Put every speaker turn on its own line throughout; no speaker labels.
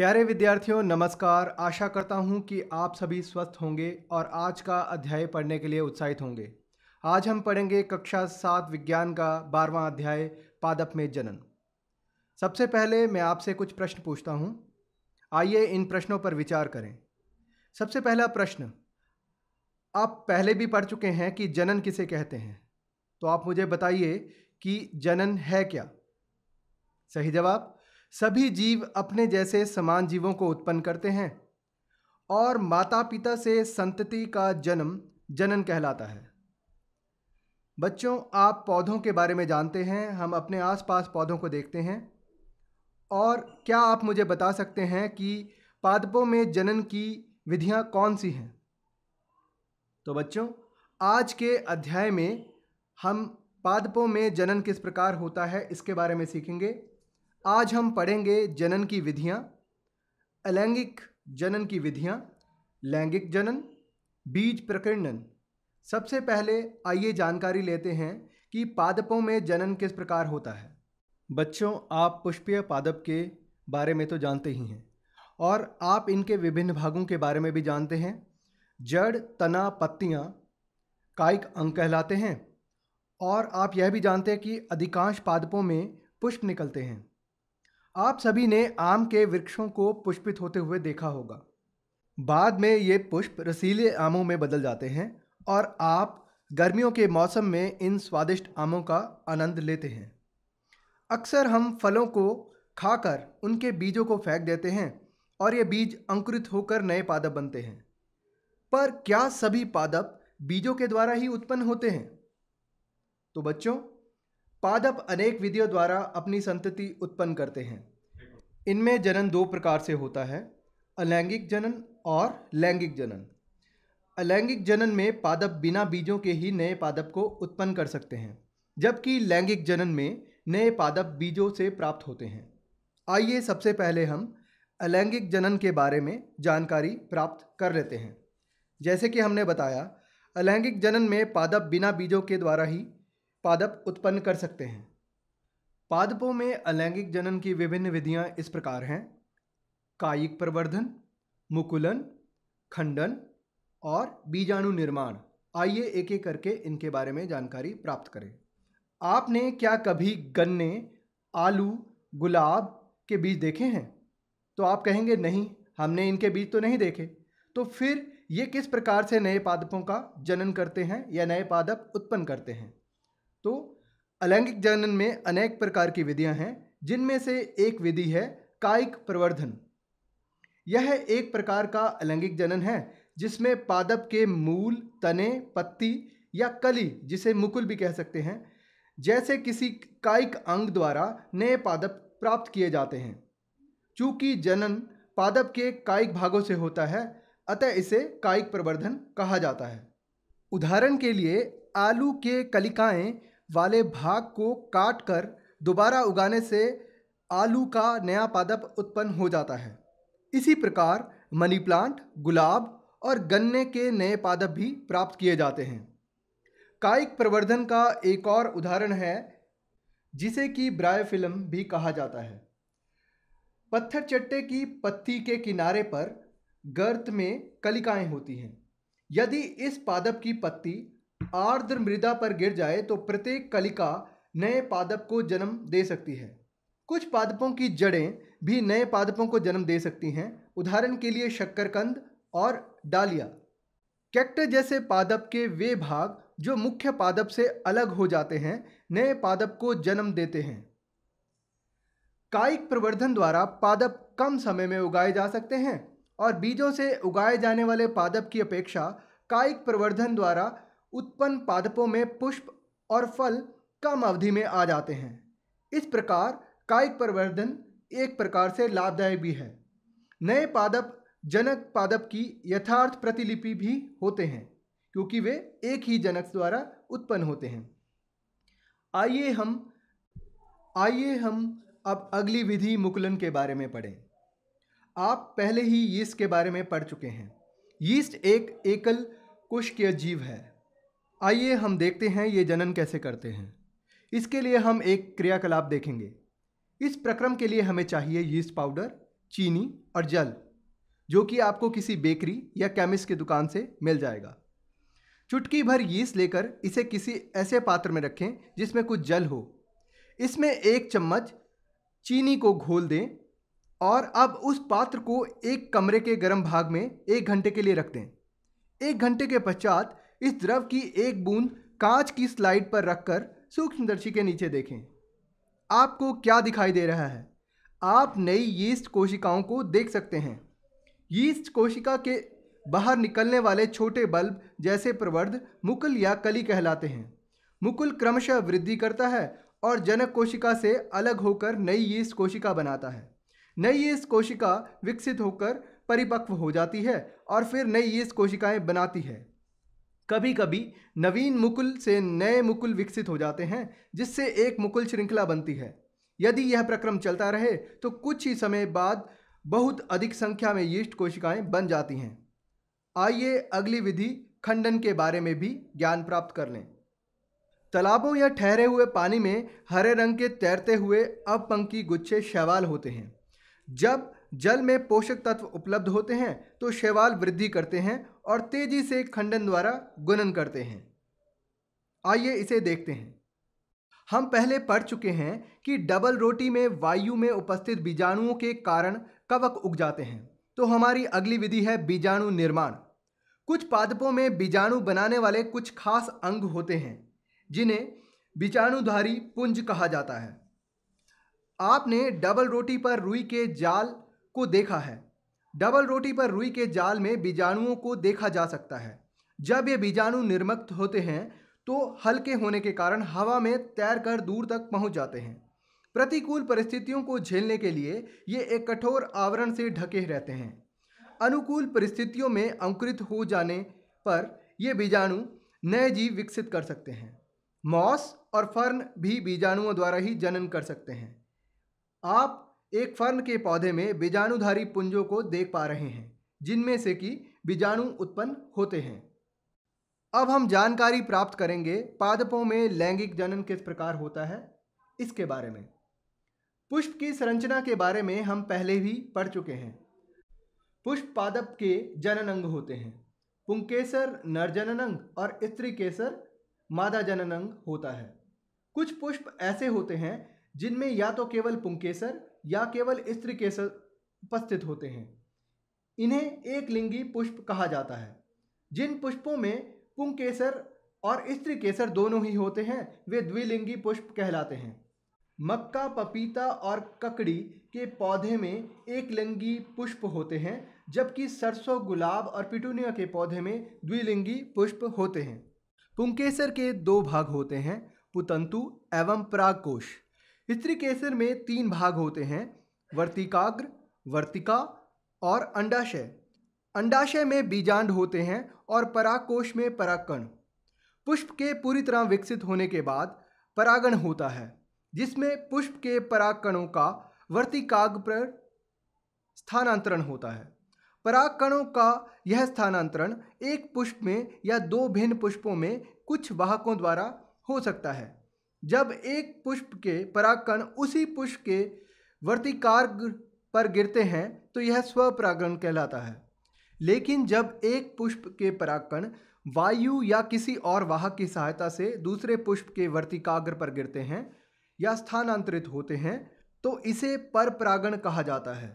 प्यारे विद्यार्थियों नमस्कार आशा करता हूँ कि आप सभी स्वस्थ होंगे और आज का अध्याय पढ़ने के लिए उत्साहित होंगे आज हम पढ़ेंगे कक्षा सात विज्ञान का बारवां अध्याय पादप में जनन सबसे पहले मैं आपसे कुछ प्रश्न पूछता हूँ आइए इन प्रश्नों पर विचार करें सबसे पहला प्रश्न आप पहले भी पढ़ चुके हैं कि जनन किसे कहते हैं तो आप मुझे बताइए कि जनन है क्या सही जवाब सभी जीव अपने जैसे समान जीवों को उत्पन्न करते हैं और माता पिता से संतति का जन्म जनन कहलाता है बच्चों आप पौधों के बारे में जानते हैं हम अपने आसपास पौधों को देखते हैं और क्या आप मुझे बता सकते हैं कि पादपों में जनन की विधियां कौन सी हैं तो बच्चों आज के अध्याय में हम पादपों में जनन किस प्रकार होता है इसके बारे में सीखेंगे आज हम पढ़ेंगे जनन की विधियाँ अलैंगिक जनन की विधियाँ लैंगिक जनन बीज प्रकीर्णन सबसे पहले आइए जानकारी लेते हैं कि पादपों में जनन किस प्रकार होता है बच्चों आप पुष्पीय पादप के बारे में तो जानते ही हैं और आप इनके विभिन्न भागों के बारे में भी जानते हैं जड़ तना पत्तियाँ कायिक अंग कहलाते हैं और आप यह भी जानते हैं कि अधिकांश पादपों में पुष्प निकलते हैं आप सभी ने आम के वृक्षों को पुष्पित होते हुए देखा होगा बाद में ये पुष्प रसीले आमों में बदल जाते हैं और आप गर्मियों के मौसम में इन स्वादिष्ट आमों का आनंद लेते हैं अक्सर हम फलों को खाकर उनके बीजों को फेंक देते हैं और ये बीज अंकुरित होकर नए पादप बनते हैं पर क्या सभी पादप बीजों के द्वारा ही उत्पन्न होते हैं तो बच्चों पादप अनेक विधियों द्वारा अपनी संतति उत्पन्न करते हैं इनमें जनन दो प्रकार से होता है अलैंगिक जनन और लैंगिक जनन अलैंगिक जनन में पादप बिना बीजों के ही नए पादप को उत्पन्न कर सकते हैं जबकि लैंगिक जनन में नए पादप बीजों से प्राप्त होते हैं आइए सबसे पहले हम अलैंगिक जनन के बारे में जानकारी प्राप्त कर लेते हैं जैसे कि हमने बताया अलैंगिक जनन में पादप बिना बीजों के द्वारा ही पादप उत्पन्न कर सकते हैं पादपों में अलैंगिक जनन की विभिन्न विधियां इस प्रकार हैं कायिक प्रवर्धन मुकुलन खंडन और बीजाणु निर्माण आइए एक एक करके इनके बारे में जानकारी प्राप्त करें आपने क्या कभी गन्ने आलू गुलाब के बीज देखे हैं तो आप कहेंगे नहीं हमने इनके बीज तो नहीं देखे तो फिर ये किस प्रकार से नए पादपों का जनन करते हैं या नए पादप उत्पन्न करते हैं तो अलैंगिक जनन में अनेक प्रकार की विधियां हैं जिनमें से एक विधि है कायिक प्रवर्धन यह एक प्रकार का अलैंगिक जनन है जिसमें पादप के मूल तने पत्ती या कली जिसे मुकुल भी कह सकते हैं जैसे किसी कायिक अंग द्वारा नए पादप प्राप्त किए जाते हैं चूंकि जनन पादप के कायिक भागों से होता है अतः इसे कायिक प्रवर्धन कहा जाता है उदाहरण के लिए आलू के कलिकाएं वाले भाग को काट कर दोबारा उगाने से आलू का नया पादप उत्पन्न हो जाता है इसी प्रकार मनी प्लांट गुलाब और गन्ने के नए पादप भी प्राप्त किए जाते हैं कायिक प्रवर्धन का एक और उदाहरण है जिसे कि ब्रायोफिल्म भी कहा जाता है पत्थर चट्टे की पत्ती के किनारे पर गर्त में कलिकाएं होती हैं यदि इस पादप की पत्ती आर्द्र मृदा पर गिर जाए तो प्रत्येक कलिका नए पादप को जन्म दे सकती है कुछ पादपों की जड़ें भी नए पादपों को जन्म दे सकती हैं उदाहरण के लिए शक्करकंद और डालिया कैक्टर जैसे पादप के वे भाग जो मुख्य पादप से अलग हो जाते हैं नए पादप को जन्म देते हैं कायिक प्रवर्धन द्वारा पादप कम समय में उगाए जा सकते हैं और बीजों से उगाए जाने वाले पादप की अपेक्षा कायिक प्रवर्धन द्वारा उत्पन्न पादपों में पुष्प और फल कम अवधि में आ जाते हैं इस प्रकार कायिक प्रवर्धन एक प्रकार से लाभदायक भी है नए पादप जनक पादप की यथार्थ प्रतिलिपि भी होते हैं क्योंकि वे एक ही जनक द्वारा उत्पन्न होते हैं आइए हम आइए हम अब अगली विधि मुकुलन के बारे में पढ़ें आप पहले ही यीस्ट के बारे में पढ़ चुके हैं यीस्ट एक एकल कोशिकीय जीव है आइए हम देखते हैं ये जनन कैसे करते हैं इसके लिए हम एक क्रियाकलाप देखेंगे इस प्रक्रम के लिए हमें चाहिए यीस्ट पाउडर चीनी और जल जो कि आपको किसी बेकरी या केमिस्ट की दुकान से मिल जाएगा चुटकी भर यीस्ट लेकर इसे किसी ऐसे पात्र में रखें जिसमें कुछ जल हो इसमें एक चम्मच चीनी को घोल दें और अब उस पात्र को एक कमरे के गर्म भाग में एक घंटे के लिए रख दें एक घंटे के पश्चात इस द्रव की एक बूंद कांच की स्लाइड पर रखकर सूक्ष्मदर्शी के नीचे देखें आपको क्या दिखाई दे रहा है आप नई यीस्ट कोशिकाओं को देख सकते हैं यीस्ट कोशिका के बाहर निकलने वाले छोटे बल्ब जैसे प्रवर्ध मुकुल या कली कहलाते हैं मुकुल क्रमशः वृद्धि करता है और जनक कोशिका से अलग होकर नई यीस्ट कोशिका बनाता है नई यीस्ट कोशिका विकसित होकर परिपक्व हो जाती है और फिर नई यीस्ट कोशिकाएं बनाती है कभी कभी नवीन मुकुल से नए मुकुल विकसित हो जाते हैं जिससे एक मुकुल श्रृंखला बनती है यदि यह प्रक्रम चलता रहे तो कुछ ही समय बाद बहुत अधिक संख्या में यीस्ट कोशिकाएं बन जाती हैं आइए अगली विधि खंडन के बारे में भी ज्ञान प्राप्त कर लें तालाबों या ठहरे हुए पानी में हरे रंग के तैरते हुए अपंकी गुच्छे शैवाल होते हैं जब जल में पोषक तत्व उपलब्ध होते हैं तो शैवाल वृद्धि करते हैं और तेजी से खंडन द्वारा गुणन करते हैं आइए इसे देखते हैं हम पहले पढ़ चुके हैं कि डबल रोटी में वायु में उपस्थित बीजाणुओं के कारण कवक उग जाते हैं तो हमारी अगली विधि है बीजाणु निर्माण कुछ पादपों में बीजाणु बनाने वाले कुछ खास अंग होते हैं जिन्हें बीजाणुधारी पुंज कहा जाता है आपने डबल रोटी पर रुई के जाल को देखा है डबल रोटी पर रुई के जाल में बीजाणुओं को देखा जा सकता है जब ये बीजाणु निर्मक्त होते हैं तो हल्के होने के कारण हवा में तैर कर दूर तक पहुंच जाते हैं प्रतिकूल परिस्थितियों को झेलने के लिए ये एक कठोर आवरण से ढके रहते हैं अनुकूल परिस्थितियों में अंकुरित हो जाने पर ये बीजाणु नए जीव विकसित कर सकते हैं मॉस और फर्न भी बीजाणुओं द्वारा ही जनन कर सकते हैं आप एक फर्न के पौधे में बीजाणुधारी पुंजों को देख पा रहे हैं जिनमें से कि बीजाणु उत्पन्न होते हैं अब हम जानकारी प्राप्त करेंगे पादपों में लैंगिक जनन किस प्रकार होता है इसके बारे में पुष्प की संरचना के बारे में हम पहले भी पढ़ चुके हैं पुष्प पादप के जनन अंग होते हैं पुंकेसर नर जनन अंग और स्त्री केसर मादा जनन अंग होता है कुछ पुष्प ऐसे होते हैं जिनमें या तो केवल पुंकेसर या केवल स्त्री के उपस्थित होते हैं इन्हें एक लिंगी पुष्प कहा जाता है जिन पुष्पों में पुंग केसर और स्त्री केसर दोनों ही होते हैं वे द्विलिंगी पुष्प कहलाते हैं मक्का पपीता और ककड़ी के पौधे में एक लिंगी पुष्प होते हैं जबकि सरसों गुलाब और पिटूनिया के पौधे में द्विलिंगी पुष्प होते हैं पुंकेसर के दो भाग होते हैं पुतंतु एवं प्रागकोश स्त्री केसर में तीन भाग होते हैं वर्तिकाग्र वर्तिका और अंडाशय अंडाशय में बीजांड होते हैं और पराकोश में पराकण पुष्प के पूरी तरह विकसित होने के बाद परागण होता है जिसमें पुष्प के परागकणों का वर्तिकाग्र पर स्थानांतरण होता है परागकणों का यह स्थानांतरण एक पुष्प में या दो भिन्न पुष्पों में कुछ वाहकों द्वारा हो सकता है जब एक पुष्प के परागकण उसी पुष्प के वर्तिकार्ग पर गिरते हैं तो यह स्वपरागण कहलाता है लेकिन जब एक पुष्प के परागकण वायु या किसी और वाहक की सहायता से दूसरे पुष्प के वर्तिकाग्र पर गिरते हैं या स्थानांतरित होते हैं तो इसे परपरागण कहा जाता है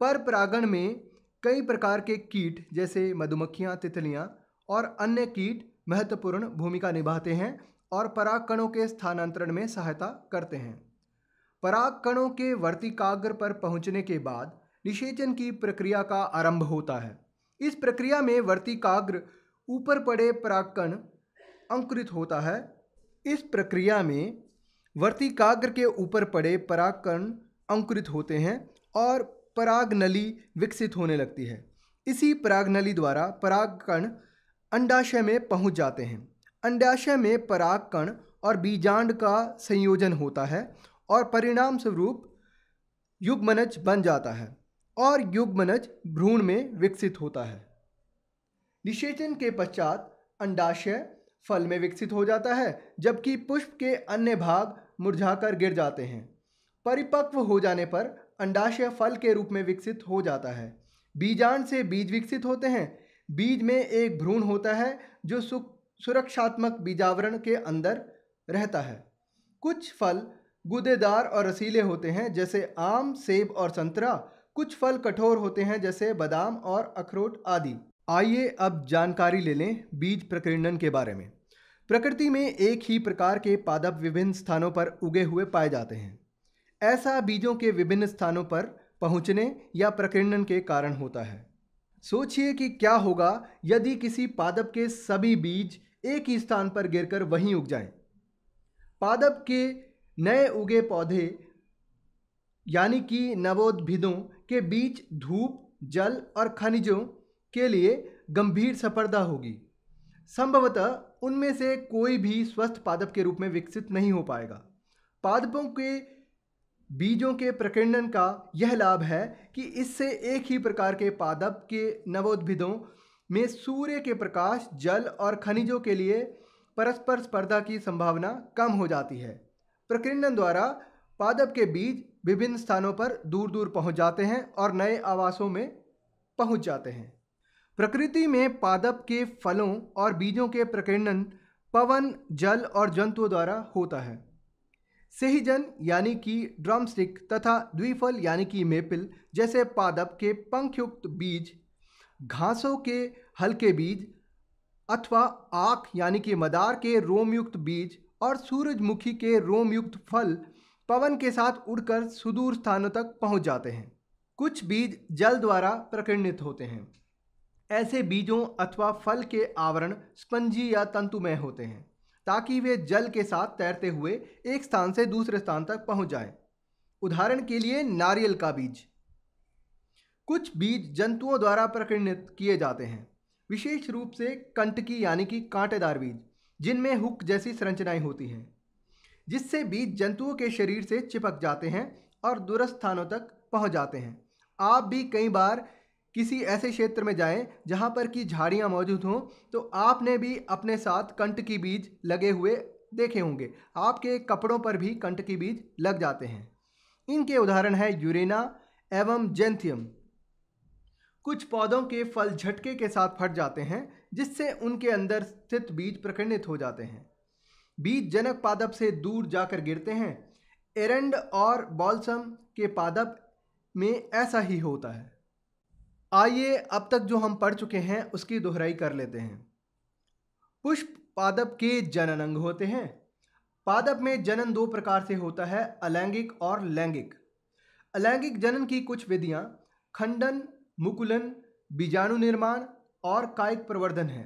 परपरागण में कई प्रकार के कीट जैसे मधुमक्खियाँ तितलियाँ और अन्य कीट महत्वपूर्ण भूमिका निभाते हैं और पराग कणों के स्थानांतरण में सहायता करते हैं पराग कणों के वर्तिकाग्र पर पहुंचने के बाद निषेचन की प्रक्रिया का आरंभ होता है इस प्रक्रिया में वर्तिकाग्र ऊपर पड़े परागकण अंकुरित होता है इस प्रक्रिया में वर्तिकाग्र के ऊपर पड़े परागकण अंकुरित होते हैं और परागनली विकसित होने लगती है इसी परागनली द्वारा परागकण अंडाशय में पहुंच जाते हैं अंडाशय में परागकण और बीजांड का संयोजन होता है और परिणाम स्वरूप युग्मनज बन जाता है और युग्मनज भ्रूण में विकसित होता है निषेचन के पश्चात अंडाशय फल में विकसित हो जाता है जबकि पुष्प के अन्य भाग मुरझाकर गिर जाते हैं परिपक्व हो जाने पर अंडाशय फल के रूप में विकसित हो जाता है बीजांड से बीज विकसित होते हैं बीज में एक भ्रूण होता है जो सुख सुरक्षात्मक बीजावरण के अंदर रहता है कुछ फल गुदेदार और रसीले होते हैं जैसे आम सेब और संतरा कुछ फल कठोर होते हैं जैसे बादाम और अखरोट आदि आइए अब जानकारी ले लें बीज प्रकीर्णन के बारे में प्रकृति में एक ही प्रकार के पादप विभिन्न स्थानों पर उगे हुए पाए जाते हैं ऐसा बीजों के विभिन्न स्थानों पर पहुंचने या प्रकीर्णन के कारण होता है सोचिए कि क्या होगा यदि किसी पादप के सभी बीज एक ही स्थान पर गिरकर वहीं उग जाएं। पादप के नए उगे पौधे यानी कि नवोद्भिदों के बीच धूप जल और खनिजों के लिए गंभीर सफरदा होगी संभवतः उनमें से कोई भी स्वस्थ पादप के रूप में विकसित नहीं हो पाएगा पादपों के बीजों के प्रकीर्णन का यह लाभ है कि इससे एक ही प्रकार के पादप के नवोद्भिदों में सूर्य के प्रकाश जल और खनिजों के लिए परस्पर स्पर्धा की संभावना कम हो जाती है प्रकीर्णन द्वारा पादप के बीज विभिन्न स्थानों पर दूर दूर पहुंच जाते हैं और नए आवासों में पहुंच जाते हैं प्रकृति में पादप के फलों और बीजों के प्रकीर्णन पवन जल और जंतुओं द्वारा होता है सहीजन यानी कि ड्रमस्टिक तथा द्विफल यानी कि मेपिल जैसे पादप के पंखयुक्त बीज घासों के हल्के बीज अथवा आख यानी कि मदार के रोमयुक्त बीज और सूरजमुखी के रोमयुक्त फल पवन के साथ उड़कर सुदूर स्थानों तक पहुंच जाते हैं कुछ बीज जल द्वारा प्रकीर्णित होते हैं ऐसे बीजों अथवा फल के आवरण स्पंजी या तंतुमय होते हैं ताकि वे जल के साथ तैरते हुए एक स्थान से दूसरे स्थान तक पहुंच जाएं। उदाहरण के लिए नारियल का बीज कुछ बीज जंतुओं द्वारा प्रकृत किए जाते हैं विशेष रूप से कंटकी यानी कि कांटेदार बीज जिनमें हुक जैसी संरचनाएं होती हैं जिससे बीज जंतुओं के शरीर से चिपक जाते हैं और दूरस्थ स्थानों तक पहुंच जाते हैं आप भी कई बार किसी ऐसे क्षेत्र में जाएं जहां पर की झाड़ियां मौजूद हों तो आपने भी अपने साथ कंटकी बीज लगे हुए देखे होंगे आपके कपड़ों पर भी कंटकी बीज लग जाते हैं इनके उदाहरण है यूरेना एवं जेंथियम कुछ पौधों के फल झटके के साथ फट जाते हैं जिससे उनके अंदर स्थित बीज प्रखंडित हो जाते हैं बीज जनक पादप से दूर जाकर गिरते हैं एरेंड और बॉल्सम के पादप में ऐसा ही होता है आइए अब तक जो हम पढ़ चुके हैं उसकी दोहराई कर लेते हैं पुष्प पादप के जनन अंग होते हैं पादप में जनन दो प्रकार से होता है अलैंगिक और लैंगिक अलैंगिक जनन की कुछ विधियां खंडन मुकुलन बीजाणु निर्माण और कायिक प्रवर्धन है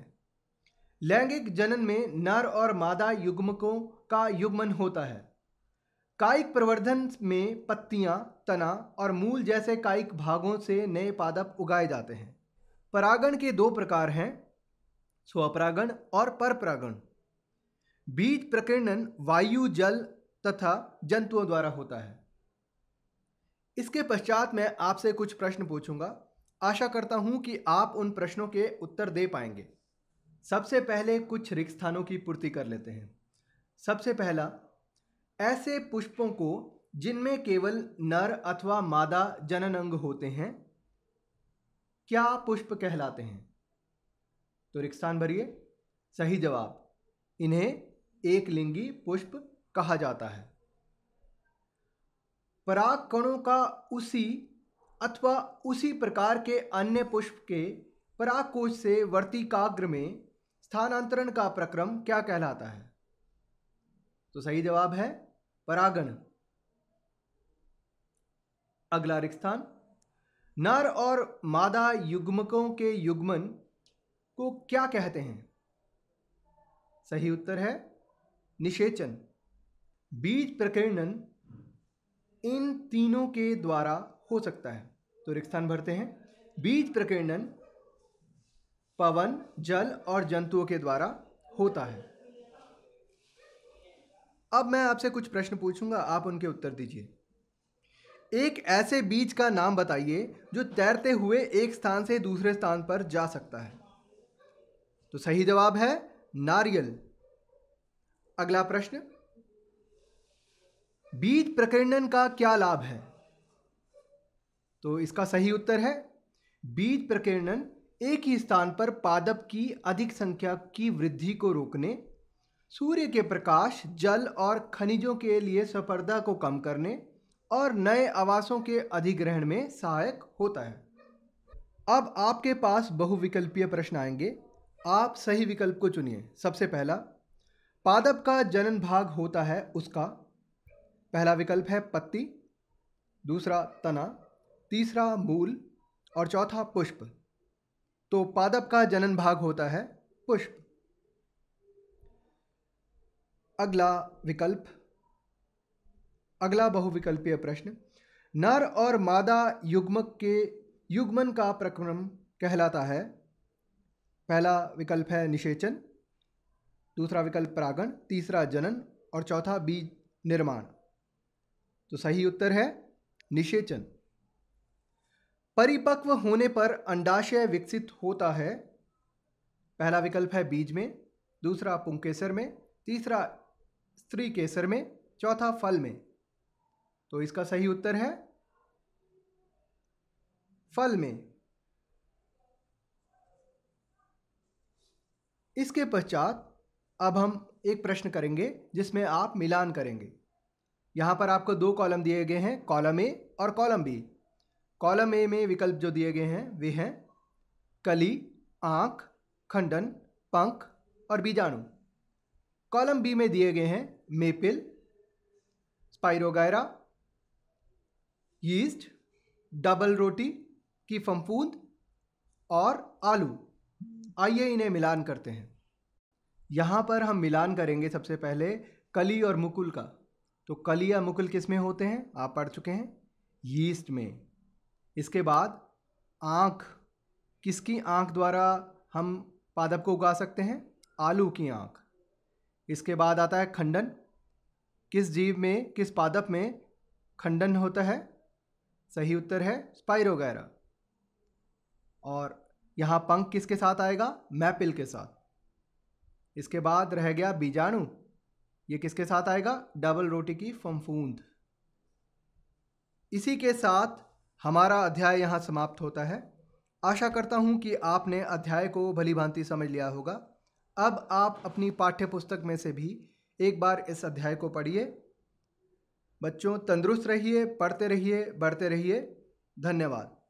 लैंगिक जनन में नर और मादा युग्मकों का युग्मन होता है कायिक प्रवर्धन में पत्तियां, तना और मूल जैसे कायिक भागों से नए पादप उगाए जाते हैं परागण के दो प्रकार हैं स्वपरागण और परपरागण बीज प्रकीर्णन वायु जल तथा जंतुओं द्वारा होता है इसके पश्चात मैं आपसे कुछ प्रश्न पूछूंगा आशा करता हूं कि आप उन प्रश्नों के उत्तर दे पाएंगे सबसे पहले कुछ रिक्त स्थानों की पूर्ति कर लेते हैं सबसे पहला ऐसे पुष्पों को जिनमें केवल नर अथवा मादा जनन अंग होते हैं क्या पुष्प कहलाते हैं तो रिक्त स्थान भरिए सही जवाब इन्हें एक लिंगी पुष्प कहा जाता है पराग कणों का उसी अथवा उसी प्रकार के अन्य पुष्प के परागकोश से वर्तिकाग्र में स्थानांतरण का प्रक्रम क्या कहलाता है तो सही जवाब है परागण अगला रिक्त स्थान नर और मादा युग्मकों के युग्मन को क्या कहते हैं सही उत्तर है निषेचन बीज प्रकीर्णन इन तीनों के द्वारा हो सकता है तो रिक्त स्थान भरते हैं बीज प्रकीर्णन पवन जल और जंतुओं के द्वारा होता है अब मैं आपसे कुछ प्रश्न पूछूंगा आप उनके उत्तर दीजिए एक ऐसे बीज का नाम बताइए जो तैरते हुए एक स्थान से दूसरे स्थान पर जा सकता है तो सही जवाब है नारियल अगला प्रश्न बीज प्रकीर्णन का क्या लाभ है तो इसका सही उत्तर है बीज प्रकीर्णन एक ही स्थान पर पादप की अधिक संख्या की वृद्धि को रोकने सूर्य के प्रकाश जल और खनिजों के लिए सफरदा को कम करने और नए आवासों के अधिग्रहण में सहायक होता है अब आपके पास बहुविकल्पीय प्रश्न आएंगे आप सही विकल्प को चुनिए सबसे पहला पादप का जनन भाग होता है उसका पहला विकल्प है पत्ती दूसरा तना तीसरा मूल और चौथा पुष्प तो पादप का जनन भाग होता है पुष्प अगला विकल्प अगला बहुविकल्पीय प्रश्न नर और मादा युग्मक के युग्मन का प्रक्रम कहलाता है पहला विकल्प है निषेचन दूसरा विकल्प परागण तीसरा जनन और चौथा बीज निर्माण तो सही उत्तर है निषेचन परिपक्व होने पर अंडाशय विकसित होता है पहला विकल्प है बीज में दूसरा पुंकेसर में तीसरा स्त्री केसर में चौथा फल में तो इसका सही उत्तर है फल में इसके पश्चात अब हम एक प्रश्न करेंगे जिसमें आप मिलान करेंगे यहां पर आपको दो कॉलम दिए गए हैं कॉलम ए और कॉलम बी कॉलम ए में विकल्प जो दिए गए हैं वे हैं कली आँख खंडन पंख और बीजाणु कॉलम बी में दिए गए हैं मेपिल स्पाइरोगायरा यीस्ट डबल रोटी की फमफूंद और आलू आइए इन्हें मिलान करते हैं यहाँ पर हम मिलान करेंगे सबसे पहले कली और मुकुल का तो कली या मुकुल किस में होते हैं आप पढ़ चुके हैं यीस्ट में इसके बाद आँख किसकी आँख द्वारा हम पादप को उगा सकते हैं आलू की आँख इसके बाद आता है खंडन किस जीव में किस पादप में खंडन होता है सही उत्तर है स्पाइरोगैरा और यहाँ पंख किसके साथ आएगा मैपिल के साथ इसके बाद रह गया बीजाणु ये किसके साथ आएगा डबल रोटी की फमफूंद इसी के साथ हमारा अध्याय यहाँ समाप्त होता है आशा करता हूँ कि आपने अध्याय को भली भांति समझ लिया होगा अब आप अपनी पाठ्य पुस्तक में से भी एक बार इस अध्याय को पढ़िए बच्चों तंदुरुस्त रहिए पढ़ते रहिए बढ़ते रहिए धन्यवाद